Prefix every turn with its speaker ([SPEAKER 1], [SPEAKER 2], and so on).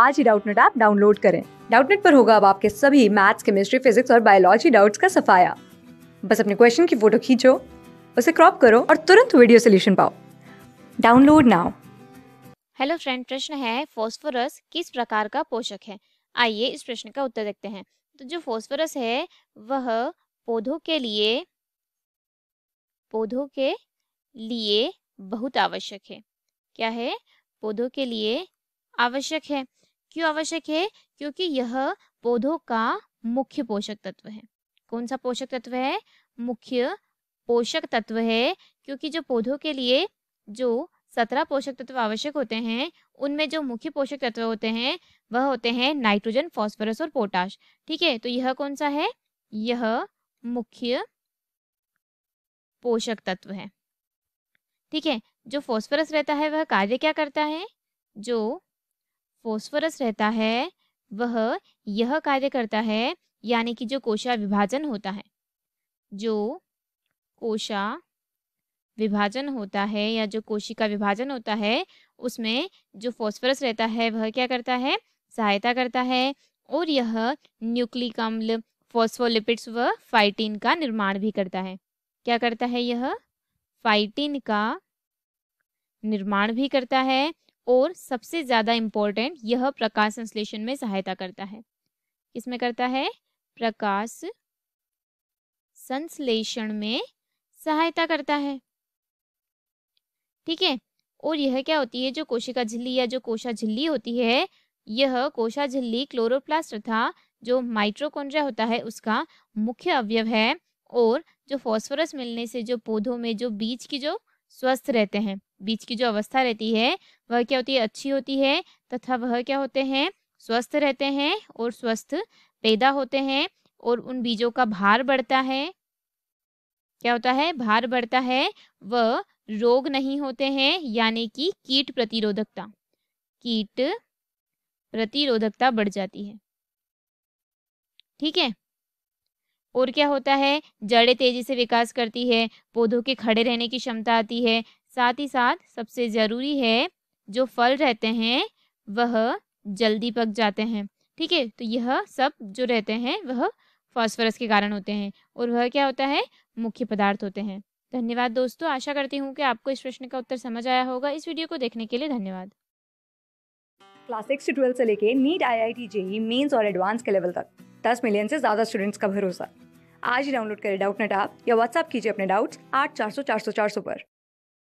[SPEAKER 1] आज ही Doubtnut app download करें डाउटनेट पर होगा अब आपके सभी मैथ्स केमिस्ट्री फिजिक्स और बायोलॉजी डाउट्स का सफाया बस अपने क्वेश्चन की फोटो खींचो उसे क्रॉप करो और तुरंत वीडियो सोल्यूशन पाओ डाउनलोड नाउ
[SPEAKER 2] हेलो फ्रेंड प्रश्न है फॉस्फोरस किस प्रकार का पोषक है आइए इस प्रश्न का उत्तर देखते हैं तो जो फॉस्फोरस है वह पौधों के लिए पौधों के लिए बहुत आवश्यक है क्या है पौधों के लिए आवश्यक है क्यों आवश्यक है क्योंकि यह पौधों का मुख्य पोषक तत्व है कौन सा पोषक तत्व है मुख्य पोषक तत्व है क्योंकि जो पौधों के लिए जो सत्रह पोषक तत्व आवश्यक होते हैं उनमें जो मुख्य पोषक तत्व होते हैं वह होते हैं नाइट्रोजन फॉस्फोरस और पोटाश ठीक है तो यह कौन सा है यह मुख्य पोषक तत्व है ठीक है जो फॉस्फोरस रहता है वह कार्य क्या करता है जो फॉस्फोरस रहता है वह यह कार्य करता है यानी कि जो कोशा विभाजन होता है जो कोशा विभाजन होता है या जो कोशिका विभाजन होता है उसमें जो फॉस्फोरस रहता है वह क्या करता है सहायता करता है और यह न्यूक्लिक अम्ल फॉस्फोलिपिड्स व फाइटिन का निर्माण भी करता है क्या करता है यह फाइटिन का निर्माण भी करता है और सबसे ज़्यादा इम्पोर्टेंट यह प्रकाश संश्लेषण में सहायता करता है इसमें करता है प्रकाश संश्लेषण में सहायता करता है ठीक है और यह क्या होती है जो कोशिका झिल्ली या जो कोशा झिल्ली होती है यह कोशा झिल्ली क्लोरोप्लास्ट तथा जो माइट्रोकोन्ड्रिया होता है उसका मुख्य अवयव है और जो फॉस्फोरस मिलने से जो पौधों में जो बीज की जो स्वस्थ रहते हैं बीज की जो अवस्था रहती है वह क्या होती है अच्छी होती है तथा वह क्या होते हैं स्वस्थ रहते हैं और स्वस्थ पैदा होते हैं और उन बीजों का भार बढ़ता है क्या होता है भार बढ़ता है वह रोग नहीं होते हैं यानी कि कीट प्रतिरोधकता कीट प्रतिरोधकता बढ़ जाती है ठीक है और क्या होता है जड़ें तेजी से विकास करती है पौधों के खड़े रहने की क्षमता आती है साथ ही साथ सबसे ज़रूरी है जो फल रहते हैं वह जल्दी पक जाते हैं ठीक है तो यह सब जो रहते हैं वह फास्फोरस के कारण होते हैं और वह क्या होता है मुख्य पदार्थ होते हैं धन्यवाद दोस्तों आशा करती हूँ कि आपको इस प्रश्न का उत्तर समझ आया होगा इस वीडियो को देखने के लिए धन्यवाद
[SPEAKER 1] क्लास सिक्स से ट्वेल्थ से लेके NEET I I T JEE mains और एडवांस के लेवल तक दस मिलियन से ज़्यादा स्टूडेंट्स का भरोसा आज ही डाउनलोड करें डाउट नेट आप या व्हाट्सअप कीजिए अपने डाउट्स आठ चार सौ चार सौ चार सौ पर